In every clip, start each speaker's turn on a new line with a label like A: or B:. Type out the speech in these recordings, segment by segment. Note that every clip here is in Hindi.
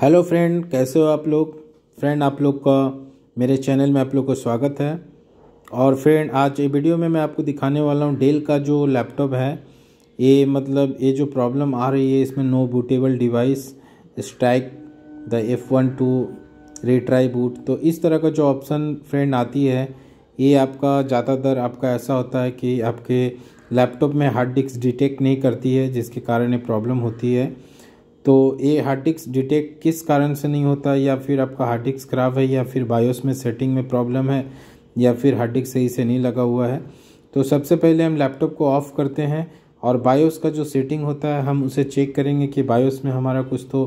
A: हेलो फ्रेंड कैसे हो आप लोग फ्रेंड आप लोग का मेरे चैनल में आप लोग का स्वागत है और फ्रेंड आज ये वीडियो में मैं आपको दिखाने वाला हूँ डेल का जो लैपटॉप है ये मतलब ये जो प्रॉब्लम आ रही है इसमें no bootable device strike the F one two retry boot तो इस तरह का जो ऑप्शन फ्रेंड आती है ये आपका ज़्यादातर आपका ऐसा होता है कि आपके लैपटॉप में हार्ड डिस्क डिटेक्ट नहीं करती है जिसके कारण ये प्रॉब्लम होती है तो ये हार्ड डिस्क डिटेक्ट किस कारण से नहीं होता या फिर आपका हार्ड डिस्क ख़राब है या फिर बायोस में सेटिंग में प्रॉब्लम है या फिर हार्ड डिस्क सही से नहीं लगा हुआ है तो सबसे पहले हम लैपटॉप को ऑफ़ करते हैं और बायोस का जो सेटिंग होता है हम उसे चेक करेंगे कि बायोस में हमारा कुछ तो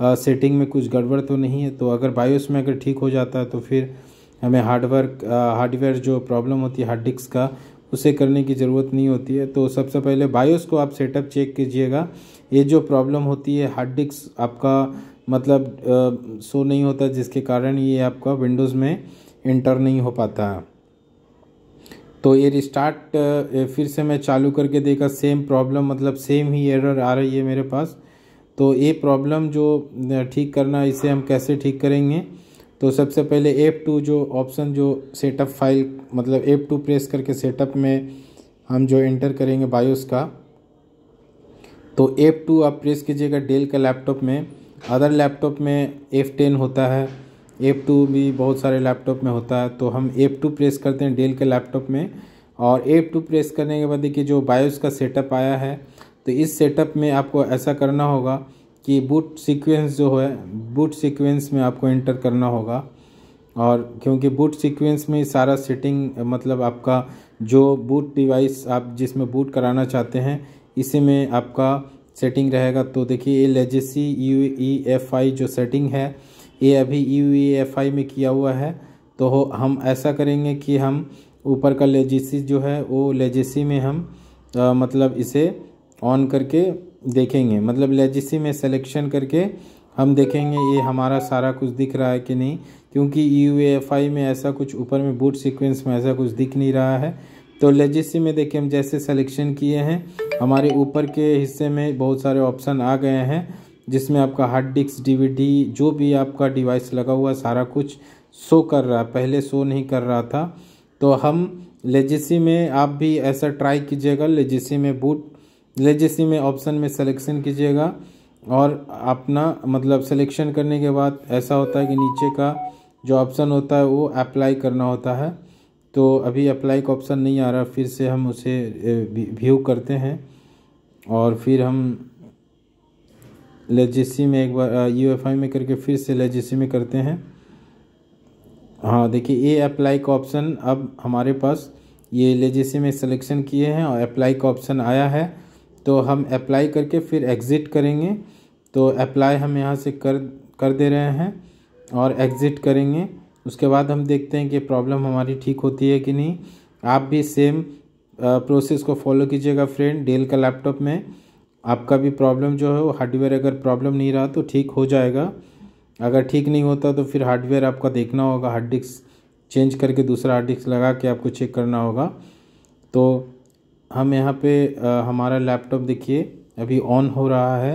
A: आ, सेटिंग में कुछ गड़बड़ तो नहीं है तो अगर बायोस में अगर ठीक हो जाता है तो फिर हमें हार्डवर्क हार्डवेयर जो प्रॉब्लम होती है हार्ड डिस्क का उसे करने की ज़रूरत नहीं होती है तो सबसे पहले बायोस को आप सेटअप चेक कीजिएगा ये जो प्रॉब्लम होती है हार्ड डिस्क आपका मतलब शो नहीं होता जिसके कारण ये आपका विंडोज़ में इंटर नहीं हो पाता है तो ये रिस्टार्ट फिर से मैं चालू करके देखा सेम प्रॉब्लम मतलब सेम ही एरर आ रही है मेरे पास तो ये प्रॉब्लम जो ठीक करना इसे हम कैसे ठीक करेंगे तो सबसे पहले टू जो ऑप्शन जो सेटअप फाइल मतलब टू प्रेस करके सेटअप में हम जो एंटर करेंगे बायोस का तो एफ़ टू आप प्रेस कीजिएगा डेल का लैपटॉप में अदर लैपटॉप में एफ़ टेन होता है एफ़ टू भी बहुत सारे लैपटॉप में होता है तो हम एफ़ टू प्रेस करते हैं डेल के लैपटॉप में और एफ़ टू प्रेस करने के बाद देखिए जो बायोस का सेटअप आया है तो इस सेटअप में आपको ऐसा करना होगा कि बूट सीक्वेंस जो है बूट सीक्वेंस में आपको एंटर करना होगा और क्योंकि बूट सीक्वेंस में सारा सेटिंग मतलब आपका जो बूट डिवाइस आप जिसमें बूट कराना चाहते हैं इसी में आपका सेटिंग रहेगा तो देखिए ये legacy U E F I जो सेटिंग है ये अभी यू ई एफ आई में किया हुआ है तो हम ऐसा करेंगे कि हम ऊपर का लेजेसी जो है वो लेजेसी में हम आ, मतलब इसे ऑन करके देखेंगे मतलब लेजेसी में सेलेक्शन करके हम देखेंगे ये हमारा सारा कुछ दिख रहा है कि नहीं क्योंकि यू e में ऐसा कुछ ऊपर में बूट सीक्वेंस में ऐसा कुछ दिख नहीं रहा है तो लेजेसी में देखिए हम जैसे सिलेक्शन किए हैं हमारे ऊपर के हिस्से में बहुत सारे ऑप्शन आ गए हैं जिसमें आपका हार्ड डिस्क डीवीडी जो भी आपका डिवाइस लगा हुआ सारा कुछ शो कर रहा है पहले शो नहीं कर रहा था तो हम लेजेसी में आप भी ऐसा ट्राई कीजिएगा लेजेसी में बूट लेजेसी में ऑप्शन में सेलेक्शन कीजिएगा और अपना मतलब सिलेक्शन करने के बाद ऐसा होता है कि नीचे का जो ऑप्शन होता है वो अप्लाई करना होता है तो अभी अप्लाई का ऑप्शन नहीं आ रहा फिर से हम उसे व्यू करते हैं और फिर हम लेजिसी में एक बार यू एफ आई में करके फिर से लेजिसी में करते हैं हाँ देखिए ये अप्लाई का ऑप्शन अब हमारे पास ये लेजिसी में सिलेक्शन किए हैं और अप्लाई का ऑप्शन आया है तो हम अप्लाई करके फिर एग्ज़िट करेंगे तो अप्लाई हम यहाँ से कर कर दे रहे हैं और एग्ज़िट करेंगे उसके बाद हम देखते हैं कि प्रॉब्लम हमारी ठीक होती है कि नहीं आप भी सेम प्रोसेस को फॉलो कीजिएगा फ्रेंड डेल का लैपटॉप में आपका भी प्रॉब्लम जो है वो हार्डवेयर अगर प्रॉब्लम नहीं रहा तो ठीक हो जाएगा अगर ठीक नहीं होता तो फिर हार्डवेयर आपका देखना होगा हार्ड डिस्क चेंज करके दूसरा हार्ड डिस्क लगा के आपको चेक करना होगा तो हम यहाँ पे आ, हमारा लैपटॉप देखिए अभी ऑन हो रहा है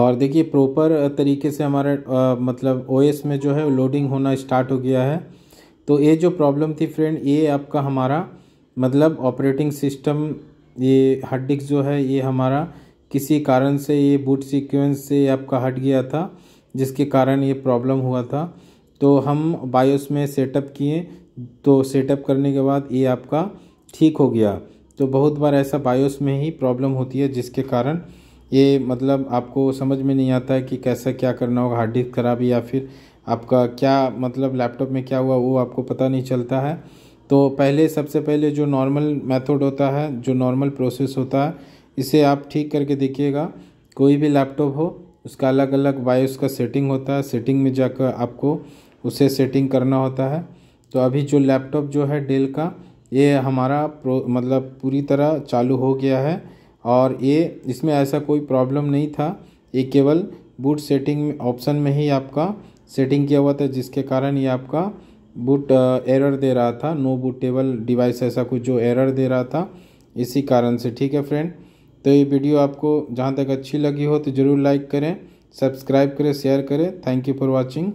A: और देखिए प्रॉपर तरीके से हमारा मतलब ओएस में जो है लोडिंग होना स्टार्ट हो गया है तो ये जो प्रॉब्लम थी फ्रेंड ये आपका हमारा मतलब ऑपरेटिंग सिस्टम ये हार्ड डिस्क जो है ये हमारा किसी कारण से ये बूट सीक्वेंस से आपका हट गया था जिसके कारण ये प्रॉब्लम हुआ था तो हम बायोस में सेटअप किए तो सेटअप करने के बाद ये आपका ठीक हो गया तो बहुत बार ऐसा बायोस में ही प्रॉब्लम होती है जिसके कारण ये मतलब आपको समझ में नहीं आता है कि कैसा क्या करना होगा हार्ड डिस्क ख़राब या फिर आपका क्या मतलब लैपटॉप में क्या हुआ वो आपको पता नहीं चलता है तो पहले सबसे पहले जो नॉर्मल मेथड होता है जो नॉर्मल प्रोसेस होता है इसे आप ठीक करके देखिएगा कोई भी लैपटॉप हो उसका अलग अलग बायोस का सेटिंग होता है सेटिंग में जाकर आपको उसे सेटिंग करना होता है तो अभी जो लैपटॉप जो है डेल का ये हमारा मतलब पूरी तरह चालू हो गया है और ये इसमें ऐसा कोई प्रॉब्लम नहीं था ये केवल बूट सेटिंग ऑप्शन में ही आपका सेटिंग किया हुआ था जिसके कारण ये आपका बूट एरर दे रहा था नो बूटेबल डिवाइस ऐसा कुछ जो एरर दे रहा था इसी कारण से ठीक है फ्रेंड तो ये वीडियो आपको जहाँ तक अच्छी लगी हो तो ज़रूर लाइक करें सब्सक्राइब करें शेयर करें थैंक यू फॉर वॉचिंग